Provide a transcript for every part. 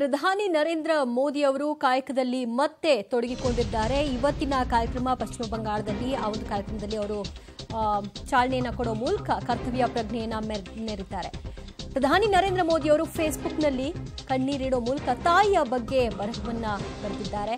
ಪ್ರಧಾನಿ ನರೇಂದ್ರ ಮೋದಿ ಅವರು ಕಾಯಕದಲ್ಲಿ ಮತ್ತೆ ತೊಡಗಿಕೊಂಡಿದ್ದಾರೆ ಇವತ್ತಿನ ಕಾರ್ಯಕ್ರಮ ಪಶ್ಚಿಮ ಬಂಗಾಳದಲ್ಲಿ ಆ ಒಂದು ಕಾರ್ಯಕ್ರಮದಲ್ಲಿ ಅವರು ಚಾಲನೆಯನ್ನು ಕೊಡೋ ಮೂಲಕ ಕರ್ತವ್ಯ ಪ್ರಜ್ಞೆಯನ್ನು ಮೆರೆದಿದ್ದಾರೆ ಪ್ರಧಾನಿ ನರೇಂದ್ರ ಮೋದಿ ಅವರು ಫೇಸ್ಬುಕ್ನಲ್ಲಿ ಕಣ್ಣೀರಿಡೋ ಮೂಲಕ ತಾಯಿಯ ಬಗ್ಗೆ ಬರಹವನ್ನು ಬರೆದಿದ್ದಾರೆ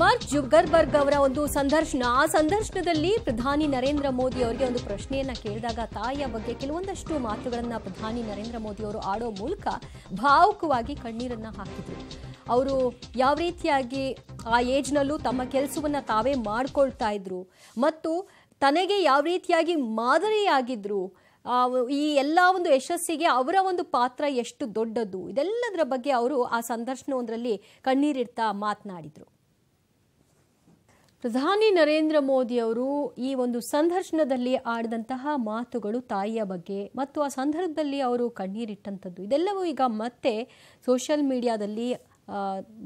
ಮಾರ್ಕ್ ಜುಗರ್ಬರ್ಗ್ ಅವರ ಒಂದು ಸಂದರ್ಶನ ಆ ಸಂದರ್ಶನದಲ್ಲಿ ಪ್ರಧಾನಿ ನರೇಂದ್ರ ಮೋದಿ ಅವರಿಗೆ ಒಂದು ಪ್ರಶ್ನೆಯನ್ನ ಕೇಳಿದಾಗ ತಾಯಿಯ ಬಗ್ಗೆ ಕೆಲವೊಂದಷ್ಟು ಮಾತುಗಳನ್ನು ಪ್ರಧಾನಿ ನರೇಂದ್ರ ಮೋದಿ ಅವರು ಆಡೋ ಮೂಲಕ ಭಾವುಕವಾಗಿ ಕಣ್ಣೀರನ್ನ ಹಾಕಿದ್ರು ಅವರು ಯಾವ ರೀತಿಯಾಗಿ ಆ ಏಜ್ನಲ್ಲೂ ತಮ್ಮ ಕೆಲಸವನ್ನ ತಾವೇ ಮಾಡ್ಕೊಳ್ತಾ ಇದ್ರು ಮತ್ತು ತನಗೆ ಯಾವ ರೀತಿಯಾಗಿ ಮಾದರಿಯಾಗಿದ್ರು ಈ ಎಲ್ಲ ಒಂದು ಯಶಸ್ಸಿಗೆ ಅವರ ಒಂದು ಪಾತ್ರ ಎಷ್ಟು ದೊಡ್ಡದು ಇದೆಲ್ಲದರ ಬಗ್ಗೆ ಅವರು ಆ ಸಂದರ್ಶನವೊಂದರಲ್ಲಿ ಕಣ್ಣೀರಿಡ್ತಾ ಮಾತನಾಡಿದರು ಪ್ರಧಾನಿ ನರೇಂದ್ರ ಮೋದಿ ಅವರು ಈ ಒಂದು ಸಂದರ್ಶನದಲ್ಲಿ ಆಡಿದಂತಹ ಮಾತುಗಳು ತಾಯಿಯ ಬಗ್ಗೆ ಮತ್ತು ಆ ಸಂದರ್ಭದಲ್ಲಿ ಅವರು ಕಣ್ಣೀರಿಟ್ಟಂಥದ್ದು ಇದೆಲ್ಲವೂ ಈಗ ಮತ್ತೆ ಸೋಷಿಯಲ್ ಮೀಡಿಯಾದಲ್ಲಿ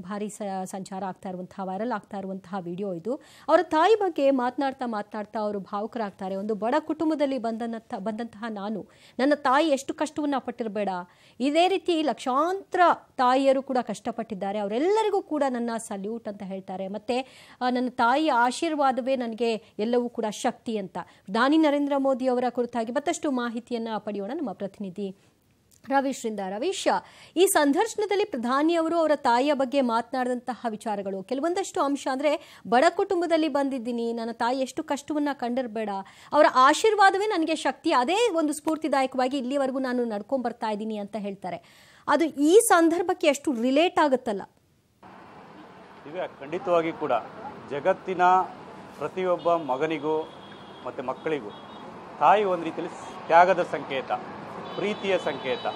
ಭಾರಿ ಸಂಚಾರ ಆಗ್ತಾ ಇರುವಂತಹ ವೈರಲ್ ಆಗ್ತಾ ಇರುವಂತಹ ವಿಡಿಯೋ ಇದು ಅವರ ತಾಯಿ ಬಗ್ಗೆ ಮಾತನಾಡ್ತಾ ಮಾತನಾಡ್ತಾ ಅವರು ಭಾವುಕರಾಗ್ತಾರೆ ಒಂದು ಬಡ ಕುಟುಂಬದಲ್ಲಿ ಬಂದಂತ ಬಂದಂತಹ ನಾನು ನನ್ನ ತಾಯಿ ಎಷ್ಟು ಕಷ್ಟವನ್ನು ಪಟ್ಟಿರಬೇಡ ಇದೇ ರೀತಿ ಲಕ್ಷಾಂತರ ತಾಯಿಯರು ಕೂಡ ಕಷ್ಟಪಟ್ಟಿದ್ದಾರೆ ಅವರೆಲ್ಲರಿಗೂ ಕೂಡ ನನ್ನ ಸಲ್ಯೂಟ್ ಅಂತ ಹೇಳ್ತಾರೆ ಮತ್ತು ನನ್ನ ತಾಯಿಯ ಆಶೀರ್ವಾದವೇ ನನಗೆ ಎಲ್ಲವೂ ಕೂಡ ಶಕ್ತಿ ಅಂತ ಪ್ರಧಾನಿ ನರೇಂದ್ರ ಮೋದಿ ಅವರ ಕುರಿತಾಗಿ ಮತ್ತಷ್ಟು ಮಾಹಿತಿಯನ್ನು ಪಡೆಯೋಣ ನಮ್ಮ ಪ್ರತಿನಿಧಿ ರವೀಶ್ರಿಂದ ರವೀಶ್ ಈ ಸಂದರ್ಶನದಲ್ಲಿ ಪ್ರಧಾನಿಯವರು ಅವರ ತಾಯಿಯ ಬಗ್ಗೆ ಮಾತನಾಡಿದಂತಹ ವಿಚಾರಗಳು ಕೆಲವೊಂದಷ್ಟು ಅಂಶ ಅಂದರೆ ಬಡ ಕುಟುಂಬದಲ್ಲಿ ಬಂದಿದ್ದೀನಿ ನನ್ನ ತಾಯಿ ಎಷ್ಟು ಕಷ್ಟವನ್ನು ಕಂಡಿರಬೇಡ ಅವರ ಆಶೀರ್ವಾದವೇ ನನಗೆ ಶಕ್ತಿ ಅದೇ ಒಂದು ಸ್ಫೂರ್ತಿದಾಯಕವಾಗಿ ಇಲ್ಲಿವರೆಗೂ ನಾನು ನಡ್ಕೊಂಡು ಬರ್ತಾ ಇದ್ದೀನಿ ಅಂತ ಹೇಳ್ತಾರೆ ಅದು ಈ ಸಂದರ್ಭಕ್ಕೆ ಎಷ್ಟು ರಿಲೇಟ್ ಆಗುತ್ತಲ್ಲ ಖಂಡಿತವಾಗಿ ಕೂಡ ಜಗತ್ತಿನ ಪ್ರತಿಯೊಬ್ಬ ಮಗನಿಗೂ ಮತ್ತು ಮಕ್ಕಳಿಗೂ ತಾಯಿ ಒಂದು ರೀತಿಯಲ್ಲಿ ತ್ಯಾಗದ ಸಂಕೇತ ಪ್ರೀತಿಯ ಸಂಕೇತ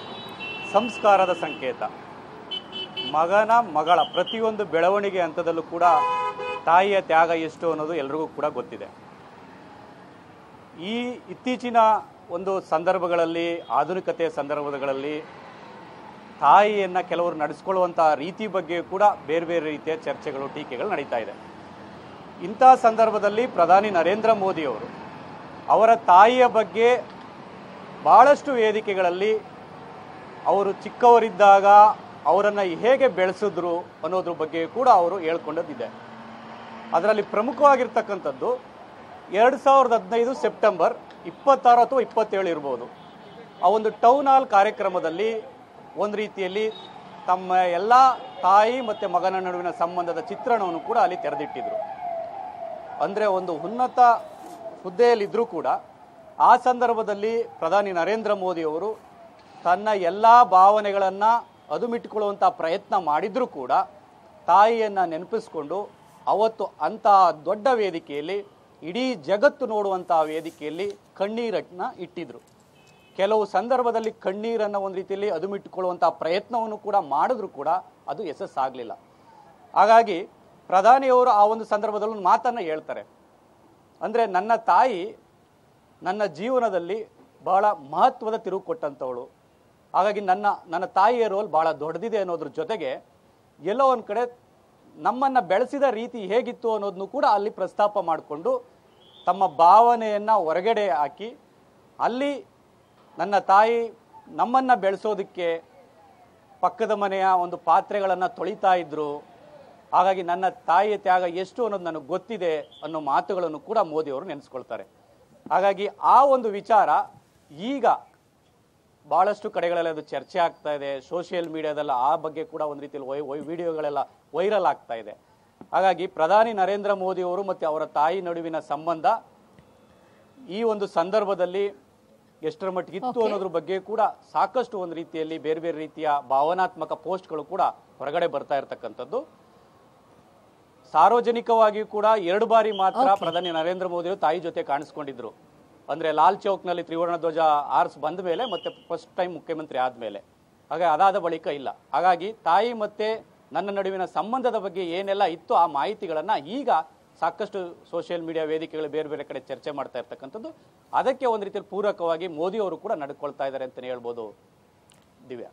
ಸಂಸ್ಕಾರದ ಸಂಕೇತ ಮಗನ ಮಗಳ ಪ್ರತಿಯೊಂದು ಬೆಳವಣಿಗೆ ಹಂತದಲ್ಲೂ ಕೂಡ ತಾಯಿಯ ತ್ಯಾಗ ಎಷ್ಟು ಅನ್ನೋದು ಎಲ್ರಿಗೂ ಕೂಡ ಗೊತ್ತಿದೆ ಈ ಇತ್ತೀಚಿನ ಒಂದು ಸಂದರ್ಭಗಳಲ್ಲಿ ಆಧುನಿಕತೆಯ ಸಂದರ್ಭಗಳಲ್ಲಿ ತಾಯಿಯನ್ನು ಕೆಲವರು ನಡೆಸ್ಕೊಳ್ಳುವಂಥ ರೀತಿ ಬಗ್ಗೆ ಕೂಡ ಬೇರೆ ಬೇರೆ ರೀತಿಯ ಚರ್ಚೆಗಳು ಟೀಕೆಗಳು ನಡೀತಾ ಇದೆ ಇಂಥ ಸಂದರ್ಭದಲ್ಲಿ ಪ್ರಧಾನಿ ನರೇಂದ್ರ ಮೋದಿಯವರು ಅವರ ತಾಯಿಯ ಬಗ್ಗೆ ಭಾಳಷ್ಟು ವೇದಿಕೆಗಳಲ್ಲಿ ಅವರು ಚಿಕ್ಕವರಿದ್ದಾಗ ಅವರನ್ನು ಹೇಗೆ ಬೆಳೆಸಿದ್ರು ಅನ್ನೋದ್ರ ಬಗ್ಗೆ ಕೂಡ ಅವರು ಹೇಳ್ಕೊಂಡದ್ದಿದೆ ಅದರಲ್ಲಿ ಪ್ರಮುಖವಾಗಿರ್ತಕ್ಕಂಥದ್ದು ಎರಡು ಸಾವಿರದ ಹದಿನೈದು ಸೆಪ್ಟೆಂಬರ್ ಇಪ್ಪತ್ತಾರು ಅಥವಾ ಇಪ್ಪತ್ತೇಳು ಇರ್ಬೋದು ಆ ಒಂದು ಟೌನ್ ಹಾಲ್ ಕಾರ್ಯಕ್ರಮದಲ್ಲಿ ಒಂದು ರೀತಿಯಲ್ಲಿ ತಮ್ಮ ಎಲ್ಲ ತಾಯಿ ಮತ್ತು ಮಗನ ನಡುವಿನ ಸಂಬಂಧದ ಚಿತ್ರಣವನ್ನು ಕೂಡ ಅಲ್ಲಿ ತೆರೆದಿಟ್ಟಿದ್ರು ಅಂದರೆ ಒಂದು ಉನ್ನತ ಹುದ್ದೆಯಲ್ಲಿದ್ದರೂ ಕೂಡ ಆ ಸಂದರ್ಭದಲ್ಲಿ ಪ್ರಧಾನಿ ನರೇಂದ್ರ ಮೋದಿಯವರು ತನ್ನ ಎಲ್ಲ ಭಾವನೆಗಳನ್ನು ಅದುಮಿಟ್ಟುಕೊಳ್ಳುವಂಥ ಪ್ರಯತ್ನ ಮಾಡಿದರೂ ಕೂಡ ತಾಯಿಯನ್ನು ನೆನಪಿಸ್ಕೊಂಡು ಅವತ್ತು ಅಂತಹ ದೊಡ್ಡ ವೇದಿಕೆಯಲ್ಲಿ ಇಡೀ ಜಗತ್ತು ನೋಡುವಂತಹ ವೇದಿಕೆಯಲ್ಲಿ ಕಣ್ಣೀರನ್ನು ಇಟ್ಟಿದ್ರು ಕೆಲವು ಸಂದರ್ಭದಲ್ಲಿ ಕಣ್ಣೀರನ್ನು ಒಂದು ರೀತಿಯಲ್ಲಿ ಅದುಮಿಟ್ಟುಕೊಳ್ಳುವಂಥ ಪ್ರಯತ್ನವನ್ನು ಕೂಡ ಮಾಡಿದ್ರೂ ಕೂಡ ಅದು ಯಶಸ್ಸಾಗಲಿಲ್ಲ ಹಾಗಾಗಿ ಪ್ರಧಾನಿಯವರು ಆ ಒಂದು ಸಂದರ್ಭದಲ್ಲಿ ಮಾತನ್ನು ಹೇಳ್ತಾರೆ ಅಂದರೆ ನನ್ನ ತಾಯಿ ನನ್ನ ಜೀವನದಲ್ಲಿ ಬಹಳ ಮಹತ್ವದ ತಿರುವು ಕೊಟ್ಟಂಥವಳು ಹಾಗಾಗಿ ನನ್ನ ನನ್ನ ತಾಯಿಯ ರೋಲ್ ಭಾಳ ದೊಡ್ಡದಿದೆ ಅನ್ನೋದ್ರ ಜೊತೆಗೆ ಎಲ್ಲೋ ಒಂದು ಕಡೆ ನಮ್ಮನ್ನು ಬೆಳೆಸಿದ ರೀತಿ ಹೇಗಿತ್ತು ಅನ್ನೋದನ್ನು ಕೂಡ ಅಲ್ಲಿ ಪ್ರಸ್ತಾಪ ಮಾಡಿಕೊಂಡು ತಮ್ಮ ಭಾವನೆಯನ್ನು ಹೊರಗಡೆ ಹಾಕಿ ಅಲ್ಲಿ ನನ್ನ ತಾಯಿ ನಮ್ಮನ್ನು ಬೆಳೆಸೋದಕ್ಕೆ ಪಕ್ಕದ ಮನೆಯ ಒಂದು ಪಾತ್ರೆಗಳನ್ನು ತೊಳಿತಾ ಇದ್ದರು ಹಾಗಾಗಿ ನನ್ನ ತಾಯಿಯ ತ್ಯಾಗ ಎಷ್ಟು ಅನ್ನೋದು ನನಗೆ ಗೊತ್ತಿದೆ ಅನ್ನೋ ಮಾತುಗಳನ್ನು ಕೂಡ ಮೋದಿಯವರು ನೆನೆಸ್ಕೊಳ್ತಾರೆ ಹಾಗಾಗಿ ಆ ಒಂದು ವಿಚಾರ ಈಗ ಬಹಳಷ್ಟು ಕಡೆಗಳಲ್ಲಿ ಅದು ಚರ್ಚೆ ಆಗ್ತಾ ಇದೆ ಸೋಷಿಯಲ್ ಮೀಡಿಯಾದಲ್ಲ ಆ ಬಗ್ಗೆ ಕೂಡ ಒಂದು ರೀತಿಯಲ್ಲಿ ವೈ ವೈ ವಿಡಿಯೋಗಳೆಲ್ಲ ವೈರಲ್ ಆಗ್ತಾ ಇದೆ ಹಾಗಾಗಿ ಪ್ರಧಾನಿ ನರೇಂದ್ರ ಮೋದಿ ಅವರು ಮತ್ತು ಅವರ ತಾಯಿ ನಡುವಿನ ಸಂಬಂಧ ಈ ಒಂದು ಸಂದರ್ಭದಲ್ಲಿ ಎಷ್ಟರ ಇತ್ತು ಅನ್ನೋದ್ರ ಬಗ್ಗೆ ಕೂಡ ಸಾಕಷ್ಟು ಒಂದು ರೀತಿಯಲ್ಲಿ ಬೇರೆ ಬೇರೆ ರೀತಿಯ ಭಾವನಾತ್ಮಕ ಪೋಸ್ಟ್ಗಳು ಕೂಡ ಹೊರಗಡೆ ಬರ್ತಾ ಇರತಕ್ಕಂಥದ್ದು ಸಾರ್ವಜನಿಕವಾಗಿಯೂ ಕೂಡ ಎರಡು ಬಾರಿ ಮಾತ್ರ ಪ್ರಧಾನಿ ನರೇಂದ್ರ ಮೋದಿ ತಾಯಿ ಜೊತೆ ಕಾಣಿಸ್ಕೊಂಡಿದ್ರು ಅಂದ್ರೆ ಲಾಲ್ ಚೌಕ್ ನಲ್ಲಿ ತ್ರಿವರ್ಣ ಧ್ವಜ ಆರ್ಸ್ ಬಂದ ಮೇಲೆ ಮತ್ತೆ ಫಸ್ಟ್ ಟೈಮ್ ಮುಖ್ಯಮಂತ್ರಿ ಆದ್ಮೇಲೆ ಹಾಗೆ ಅದಾದ ಬಳಿಕ ಇಲ್ಲ ಹಾಗಾಗಿ ತಾಯಿ ಮತ್ತೆ ನನ್ನ ನಡುವಿನ ಸಂಬಂಧದ ಬಗ್ಗೆ ಏನೆಲ್ಲ ಇತ್ತು ಆ ಮಾಹಿತಿಗಳನ್ನ ಈಗ ಸಾಕಷ್ಟು ಸೋಷಿಯಲ್ ಮೀಡಿಯಾ ವೇದಿಕೆಗಳು ಬೇರೆ ಬೇರೆ ಕಡೆ ಚರ್ಚೆ ಮಾಡ್ತಾ ಇರ್ತಕ್ಕಂಥದ್ದು ಅದಕ್ಕೆ ಒಂದು ರೀತಿಯಲ್ಲಿ ಪೂರಕವಾಗಿ ಮೋದಿ ಅವರು ಕೂಡ ನಡ್ಕೊಳ್ತಾ ಇದ್ದಾರೆ ಅಂತಲೇ ಹೇಳ್ಬೋದು ದಿವ್ಯಾ